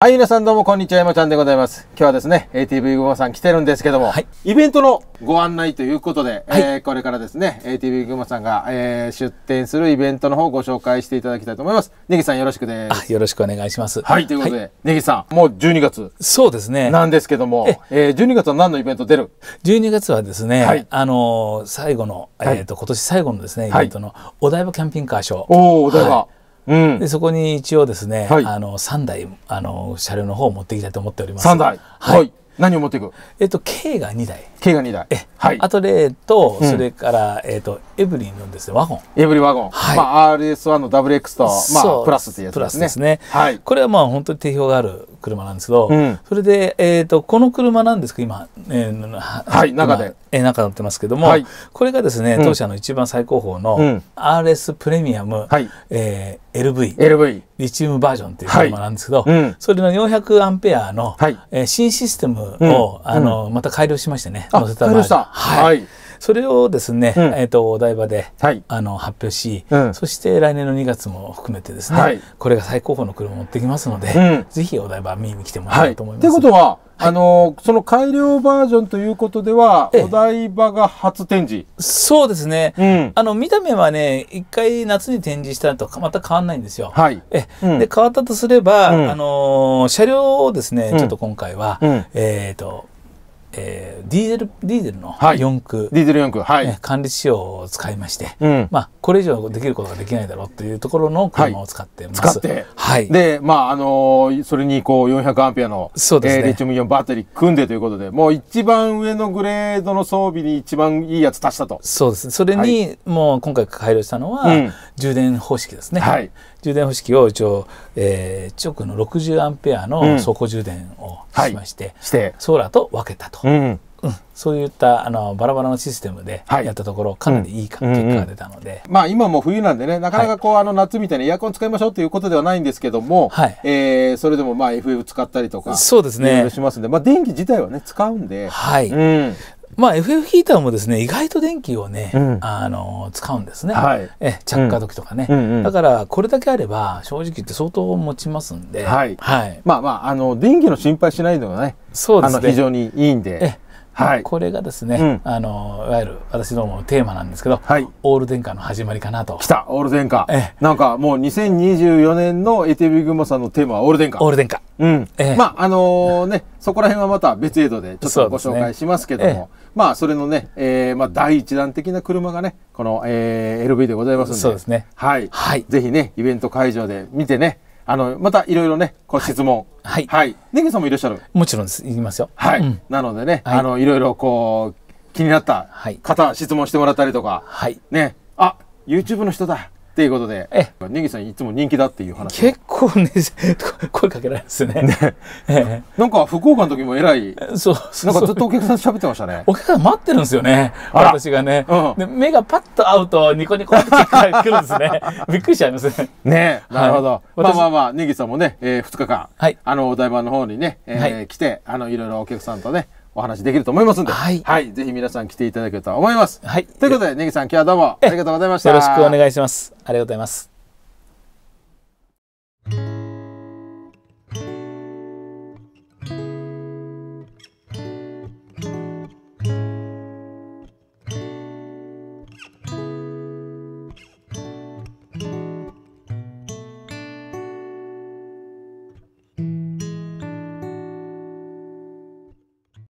はい、皆さんどうもこんにちは、山ちゃんでございます。今日はですね、ATV グマさん来てるんですけども、はい、イベントのご案内ということで、はい、えー、これからですね、ATV グマさんが、えー、出展するイベントの方をご紹介していただきたいと思います。ネギさんよろしくです。よろしくお願いします。はい、ということで、はい、ネギさん、もう12月。そうですね。なんですけども、ええー、12月は何のイベント出る ?12 月はですね、はい、あのー、最後の、えっ、ー、と、今年最後のですね、イベントのお台場キャンピングカーショー。おお、お台場。でそこに一応ですね、あの3台あの車両の方を持っていきたいと思っております。3台はい何を持っていくえっと K が2台 K が2台え、はい、あと例と、それから、えっとエブリンのですねワゴンエブリンワゴン、はいまあ、RS1 の WX と、まあ、プラスってやつですねプラスですね、はい、これはまあ本当に定評がある車なんですけど、うん、それで、えっとこの車なんですけど今、えー、はい中で、えー、中乗ってますけども、はい、これがですね当社の一番最高峰の RS プレミアム、はいえー、LV LV リチウムバージョンっていうテーマなんですけど、はいうん、それの400アンペアの、はい、えー、新システムを、うん、あの、また改良しましてね、乗せたバージョン。はいそれをですね、うん、えー、とお台場で、はい、あの発表し、うん、そして来年の2月も含めてですね、はい、これが最高峰の車を持ってきますので、うん、ぜひお台場見に来てもらいたいと思います。と、はい、うことはあのその改良バージョンということでは、お台場が初展示そうですね、うん、あの見た目はね一回夏に展示したとまた変わんないんですよ。はいえうん、で変わったとすれば、うん、あの車両をですねちょっと今回は、えっ、ー、とえー、ディーゼルディーゼルの4駆、はい、ディーゼル4駆、はい、管理仕様を使いまして、うん、まあこれ以上できることができないだろうというところの車を使ってます。はい、使って、はい、で、まああのー、それにこう400アンペアの、そうですねリチウムイオンバッテリー組んでということで、もう一番上のグレードの装備に一番いいやつ足したと。そうです。それに、もう今回改良したのは、充電方式ですね。はい、充電方式を一応、えー、直の60アンペアの走行充電をしまして、うん、してソーラーと分けたと。うんうん、そういったあのバラバラのシステムでやったところ、はい、かなりいい結果が出たので、まあ今も冬なんでねなかなかこう、はい、あの夏みたいにエアコン使いましょうということではないんですけども、はい、えー、それでもまあ FF 使ったりとかそうですねしますんで、まあ、電気自体はね使うんで、はいうん、まあ、FF ヒーターもですね意外と電気をね、うん、あの使うんですね、はい、え着火時とかね、うんうんうん、だからこれだけあれば正直言って相当持ちますんで、はい、はい、まあまああの電気の心配しないのがねそうですね非常にいいんで。えはい、これがですね、うん、あのいわゆる私どものテーマなんですけど、はい、オール電化の始まりかなと。来たオール電化、ええ、なんかもう2024年のエテビグモさんのテーマはオール電化。オール電化、うんええ、まああのー、ねそこら辺はまた別エドでちょっとご紹介しますけども、ねまあそれのね、えーまあ、第一弾的な車がねこの、えー、LV でございますんでそうですね、はい、はい、ぜひねイベント会場で見てねあのまたいろいろねご質問はい、はい、ネギさんもいらっしゃるもちろんですいますよはい、なのでね、あのいろいろこう気になった方、質問してもらったりとかはいねあ YouTube の人だっていうことで、えネギさんいつも人気だっていう話。結構ね、声かけられますね。ね なんか福岡の時も偉い。そうなんかずっとお客さん喋ってましたね。お客さん待ってるんですよね。私がね、うん、で。目がパッと合うとニコニコってくるんですね。びっくりしちゃいますね。ねなるほど。はい、まあまあまあ、ネギさんもね、えー、2日間、はい、あのお台場の方にね、えー、はい、来て、あのいろいろお客さんとね、お話できると思いますんで、はい、はい、ぜひ皆さん来ていただけると思います。はい、ということで、ネギさん、今日はどうもありがとうございました。よろしくお願いします。ありがとうございます。